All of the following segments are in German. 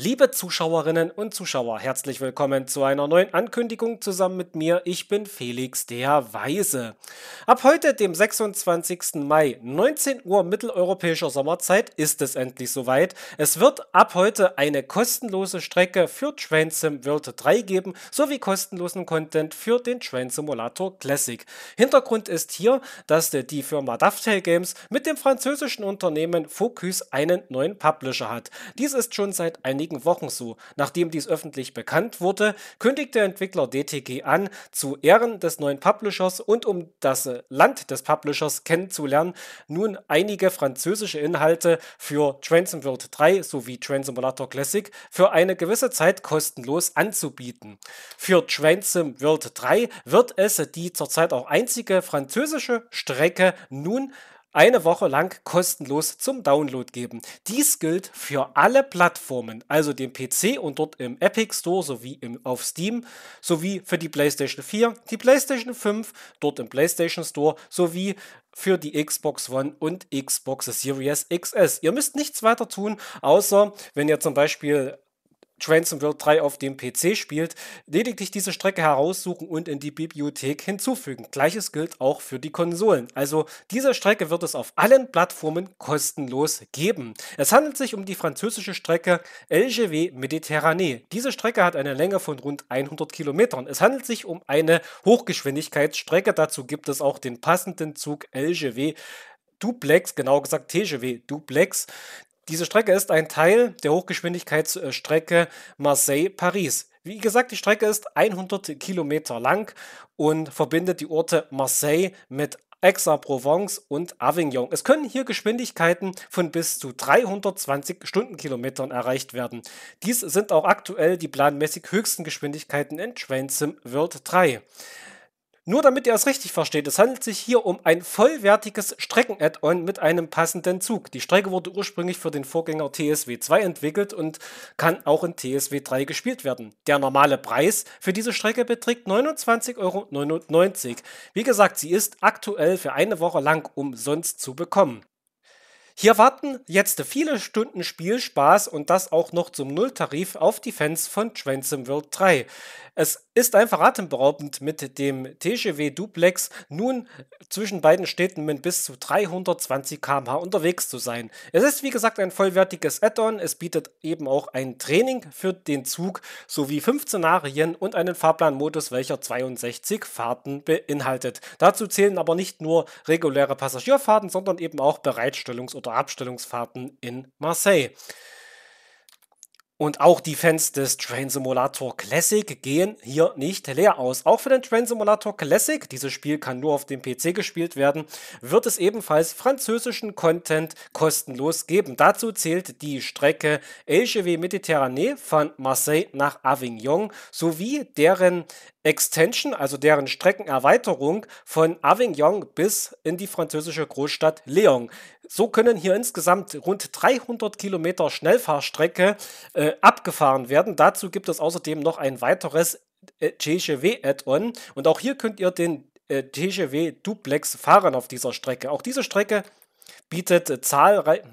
Liebe Zuschauerinnen und Zuschauer, herzlich willkommen zu einer neuen Ankündigung zusammen mit mir. Ich bin Felix der Weise. Ab heute, dem 26. Mai, 19 Uhr mitteleuropäischer Sommerzeit, ist es endlich soweit. Es wird ab heute eine kostenlose Strecke für Train Sim World 3 geben, sowie kostenlosen Content für den Train Simulator Classic. Hintergrund ist hier, dass die Firma Dovetail Games mit dem französischen Unternehmen Focus einen neuen Publisher hat. Dies ist schon seit einigen wenigen Wochen so. Nachdem dies öffentlich bekannt wurde, kündigte Entwickler DTG an, zu Ehren des neuen Publishers und um das äh, Land des Publishers kennenzulernen, nun einige französische Inhalte für Transom World 3 sowie Transimulator Classic für eine gewisse Zeit kostenlos anzubieten. Für Transom World 3 wird es die zurzeit auch einzige französische Strecke nun eine Woche lang kostenlos zum Download geben. Dies gilt für alle Plattformen, also den PC und dort im Epic Store sowie im, auf Steam, sowie für die PlayStation 4, die PlayStation 5, dort im PlayStation Store sowie für die Xbox One und Xbox Series XS. Ihr müsst nichts weiter tun, außer wenn ihr zum Beispiel Transom World 3 auf dem PC spielt, lediglich diese Strecke heraussuchen und in die Bibliothek hinzufügen. Gleiches gilt auch für die Konsolen. Also diese Strecke wird es auf allen Plattformen kostenlos geben. Es handelt sich um die französische Strecke LGW Méditerranée. Diese Strecke hat eine Länge von rund 100 Kilometern. Es handelt sich um eine Hochgeschwindigkeitsstrecke. Dazu gibt es auch den passenden Zug LGW Duplex, genau gesagt TGW Duplex, diese Strecke ist ein Teil der Hochgeschwindigkeitsstrecke Marseille-Paris. Wie gesagt, die Strecke ist 100 Kilometer lang und verbindet die Orte Marseille mit Aix-en-Provence und Avignon. Es können hier Geschwindigkeiten von bis zu 320 Stundenkilometern erreicht werden. Dies sind auch aktuell die planmäßig höchsten Geschwindigkeiten in Schweinsim World 3. Nur damit ihr es richtig versteht, es handelt sich hier um ein vollwertiges Strecken-Add-on mit einem passenden Zug. Die Strecke wurde ursprünglich für den Vorgänger TSW 2 entwickelt und kann auch in TSW 3 gespielt werden. Der normale Preis für diese Strecke beträgt 29,99 Euro. Wie gesagt, sie ist aktuell für eine Woche lang umsonst zu bekommen. Hier warten jetzt viele Stunden Spielspaß und das auch noch zum Nulltarif auf die Fans von Transom World 3. Es ist einfach atemberaubend, mit dem TGW Duplex nun zwischen beiden Städten mit bis zu 320 km/h unterwegs zu sein. Es ist wie gesagt ein vollwertiges Add-on, es bietet eben auch ein Training für den Zug sowie fünf Szenarien und einen Fahrplanmodus, welcher 62 Fahrten beinhaltet. Dazu zählen aber nicht nur reguläre Passagierfahrten, sondern eben auch Bereitstellungs- oder Abstellungsfahrten in Marseille. Und auch die Fans des Train Simulator Classic gehen hier nicht leer aus. Auch für den Train Simulator Classic, dieses Spiel kann nur auf dem PC gespielt werden, wird es ebenfalls französischen Content kostenlos geben. Dazu zählt die Strecke LGW Mediterranee von Marseille nach Avignon sowie deren Extension, also deren Streckenerweiterung von Avignon bis in die französische Großstadt Lyon. So können hier insgesamt rund 300 Kilometer Schnellfahrstrecke äh, abgefahren werden. Dazu gibt es außerdem noch ein weiteres äh, TGW-Add-on und auch hier könnt ihr den äh, TGW-Duplex fahren auf dieser Strecke. Auch diese Strecke bietet äh, zahlreiche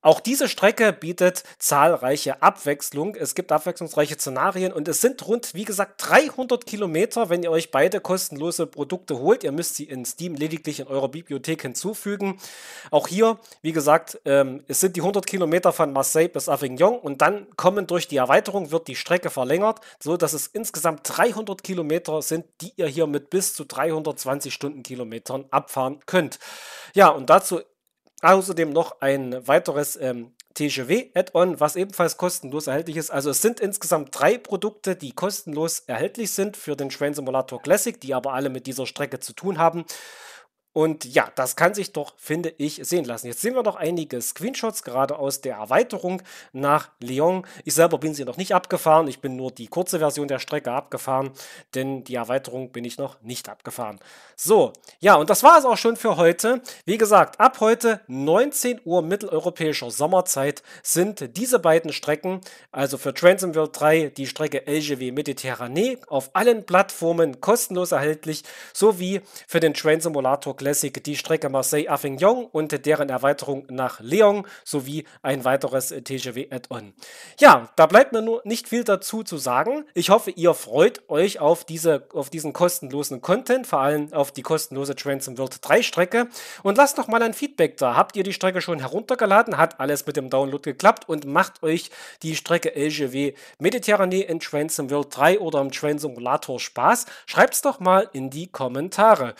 auch diese Strecke bietet zahlreiche Abwechslung. Es gibt abwechslungsreiche Szenarien und es sind rund, wie gesagt, 300 Kilometer, wenn ihr euch beide kostenlose Produkte holt. Ihr müsst sie in Steam lediglich in eurer Bibliothek hinzufügen. Auch hier, wie gesagt, ähm, es sind die 100 Kilometer von Marseille bis Avignon und dann kommen durch die Erweiterung, wird die Strecke verlängert, so dass es insgesamt 300 Kilometer sind, die ihr hier mit bis zu 320 Stundenkilometern abfahren könnt. Ja, und dazu Außerdem noch ein weiteres ähm, TGW-Add-on, was ebenfalls kostenlos erhältlich ist. Also es sind insgesamt drei Produkte, die kostenlos erhältlich sind für den Train Simulator Classic, die aber alle mit dieser Strecke zu tun haben. Und ja, das kann sich doch, finde ich, sehen lassen. Jetzt sehen wir noch einige Screenshots, gerade aus der Erweiterung nach Lyon. Ich selber bin sie noch nicht abgefahren. Ich bin nur die kurze Version der Strecke abgefahren, denn die Erweiterung bin ich noch nicht abgefahren. So, ja, und das war es auch schon für heute. Wie gesagt, ab heute 19 Uhr mitteleuropäischer Sommerzeit sind diese beiden Strecken, also für Transom World 3 die Strecke LGW Mediterranee, auf allen Plattformen kostenlos erhältlich, sowie für den Train Simulator Classic Classic die Strecke Marseille-Avignon und deren Erweiterung nach Lyon sowie ein weiteres TGW-Add-on. Ja, da bleibt mir nur nicht viel dazu zu sagen. Ich hoffe, ihr freut euch auf, diese, auf diesen kostenlosen Content, vor allem auf die kostenlose Transom World 3 Strecke und lasst doch mal ein Feedback da. Habt ihr die Strecke schon heruntergeladen? Hat alles mit dem Download geklappt? Und macht euch die Strecke LGW Mediterranee in Transom World 3 oder im Transomulator Spaß? Schreibt es doch mal in die Kommentare.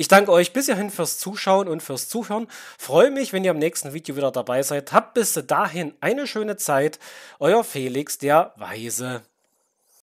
Ich danke euch bis hierhin fürs Zuschauen und fürs Zuhören. Freue mich, wenn ihr im nächsten Video wieder dabei seid. Habt bis dahin eine schöne Zeit. Euer Felix der Weise.